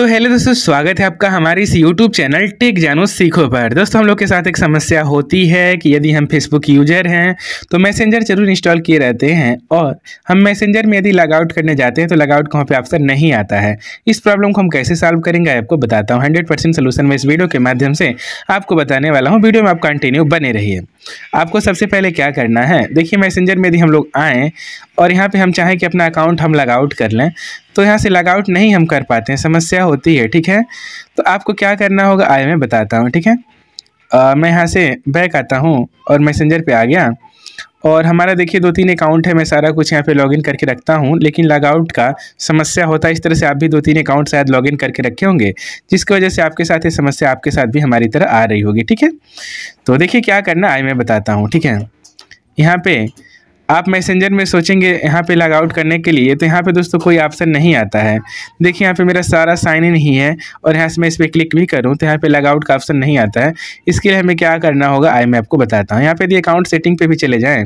तो हेलो दोस्तों स्वागत है आपका हमारे इस यूट्यूब चैनल टेक जानो सीखो पर दोस्तों हम लोग के साथ एक समस्या होती है कि यदि हम फेसबुक यूजर हैं तो मैसेंजर जरूर इंस्टॉल किए रहते हैं और हम मैसेंजर में यदि लॉगआउट करने जाते हैं तो लॉगआउट कहाँ पे ऑप्शन नहीं आता है इस प्रॉब्लम को हम कैसे सॉल्व करेंगे आपको बताता हूँ हंड्रेड परसेंट मैं इस वीडियो के माध्यम से आपको बताने वाला हूँ वीडियो में आप कंटिन्यू बने रहिए आपको सबसे पहले क्या करना है देखिए मैसेंजर में यदि हम लोग आएँ और यहाँ पे हम चाहें कि अपना अकाउंट हम लगआउट कर लें तो यहाँ से लगआउट नहीं हम कर पाते हैं समस्या होती है ठीक है तो आपको क्या करना होगा आए मैं बताता हूँ ठीक है आ, मैं यहाँ से बैक आता हूँ और मैसेंजर पर आ गया और हमारा देखिए दो तीन अकाउंट है मैं सारा कुछ यहाँ पे लॉगिन करके रखता हूँ लेकिन लॉगआउट का समस्या होता है इस तरह से आप भी दो तीन अकाउंट शायद लॉगिन करके रखे होंगे जिसकी वजह से आपके साथ ये समस्या आपके साथ भी हमारी तरह आ रही होगी ठीक है तो देखिए क्या करना आए मैं बताता हूँ ठीक है यहाँ पर आप मैसेंजर में सोचेंगे यहाँ पे लॉग आउट करने के लिए तो यहाँ पे दोस्तों कोई ऑप्शन नहीं आता है देखिए यहाँ पे मेरा सारा साइन इन ही है और यहाँ से मैं इस पर क्लिक भी करूँ तो यहाँ पे लॉग आउट का ऑप्शन नहीं आता है इसके लिए हमें क्या करना होगा आई मैं आपको बताता हूँ यहाँ पे यदि अकाउंट सेटिंग पे भी चले जाएँ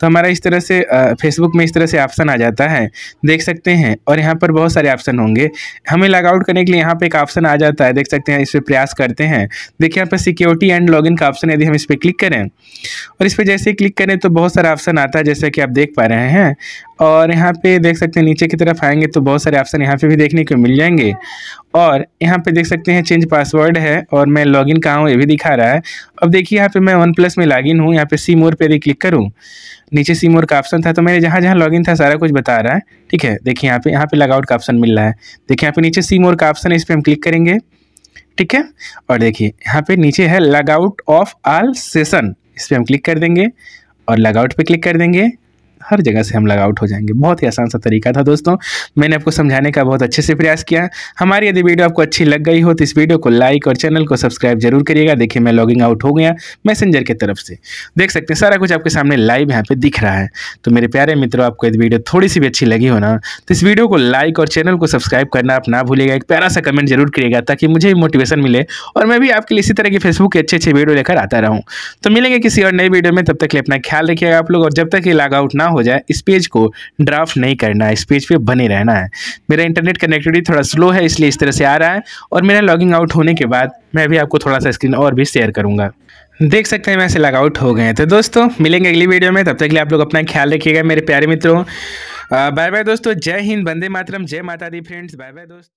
तो हमारा इस तरह से फेसबुक में इस तरह से ऑप्शन आ जाता है देख सकते हैं और यहाँ पर बहुत सारे ऑप्शन होंगे हमें लॉग आउट करने के लिए यहाँ पर एक ऑप्शन आ जाता है देख सकते हैं इस पर प्रयास करते हैं देखिए यहाँ पर सिक्योरिटी एंड लॉगिन का ऑप्शन यदि हम इस पर क्लिक करें और इस पर जैसे क्लिक करें तो बहुत सारा ऑप्शन आता है जैसे जैसा कि आप देख पा रहे हैं और यहाँ पे देख सकते हैं नीचे की तरफ आएंगे तो बहुत सारे ऑप्शन यहाँ पे भी देखने को मिल जाएंगे और यहाँ पे देख सकते हैं चेंज पासवर्ड है और मैं लॉगिन कहाँ हूँ ये भी दिखा रहा है अब देखिए यहाँ पे मैं वन प्लस में लॉगिन हूँ यहाँ पे सी मोर पर क्लिक करूँ नीचे सी मोर का ऑप्शन था तो मैंने जहाँ जहाँ लॉगिन था सारा कुछ बता रहा है ठीक है देखिए यहाँ पे यहाँ पे लगआउट का ऑप्शन मिल रहा है देखिए यहाँ पे नीचे सी मोर का ऑप्शन है इस पर हम क्लिक करेंगे ठीक है और देखिए यहाँ पे नीचे है लगआउट ऑफ आल सेशन इस पर हम क्लिक कर देंगे और लगआउट पे क्लिक कर देंगे हर जगह से हम लॉग आउट हो जाएंगे बहुत ही आसान सा तरीका था दोस्तों मैंने आपको समझाने का बहुत अच्छे से प्रयास किया हमारी यदि वीडियो आपको अच्छी लग गई हो तो इस वीडियो को लाइक और चैनल को सब्सक्राइब जरूर करिएगा देखिए मैं लॉगिंग आउट हो गया मैसेंजर की तरफ से देख सकते हैं सारा कुछ आपके सामने लाइव यहाँ पे दिख रहा है तो मेरे प्यारे मित्रों आपको यदि वीडियो थोड़ी सी भी अच्छी लगी हो ना तो इस वीडियो को लाइक और चैनल को सब्सक्राइब करना आप ना भूलिएगा एक प्यारा सा कमेंट जरूर करिएगा ताकि मुझे भी मोटिवेशन मिले और मैं भी आपके लिए इसी तरह की फेसबुक के अच्छे अच्छे वीडियो लेकर आता रहूँ तो मिलेंगे किसी और नई वीडियो में तब तक लिए अपना ख्याल रखिएगा आप लोग और जब तक ये लॉग आउट ना हो हो जाए इस पेज को ड्राफ्ट नहीं करना है इस पेज पे बने रहना है मेरा इंटरनेट कनेक्टिविटी थोड़ा स्लो है इसलिए इस तरह से आ रहा है और मेरा लॉगिंग आउट होने के बाद मैं भी आपको थोड़ा सा स्क्रीन और भी शेयर करूँगा देख सकते हैं मैं ऐसे लॉगआउट हो गए हैं तो दोस्तों मिलेंगे अगली वीडियो में तब तक के लिए आप लोग अपना ख्याल रखिएगा मेरे प्यारे मित्रों बाय बाय दोस्तों जय हिंद बंदे मातरम जय माता दी फ्रेंड्स बाय बाय दोस्तों